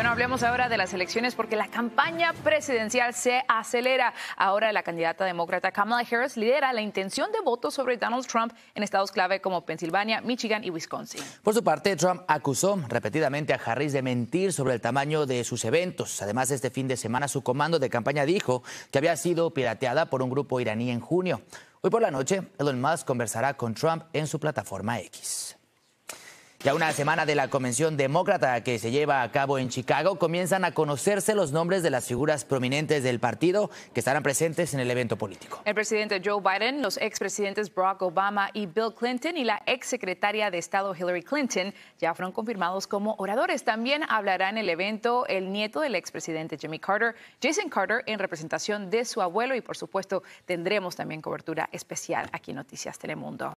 Bueno, hablemos ahora de las elecciones porque la campaña presidencial se acelera. Ahora la candidata demócrata Kamala Harris lidera la intención de voto sobre Donald Trump en estados clave como Pensilvania, Michigan y Wisconsin. Por su parte, Trump acusó repetidamente a Harris de mentir sobre el tamaño de sus eventos. Además, este fin de semana su comando de campaña dijo que había sido pirateada por un grupo iraní en junio. Hoy por la noche, Elon Musk conversará con Trump en su plataforma X. Ya una semana de la convención demócrata que se lleva a cabo en Chicago, comienzan a conocerse los nombres de las figuras prominentes del partido que estarán presentes en el evento político. El presidente Joe Biden, los expresidentes Barack Obama y Bill Clinton y la exsecretaria de Estado Hillary Clinton ya fueron confirmados como oradores. También hablará en el evento el nieto del expresidente Jimmy Carter, Jason Carter, en representación de su abuelo y por supuesto tendremos también cobertura especial aquí en Noticias Telemundo.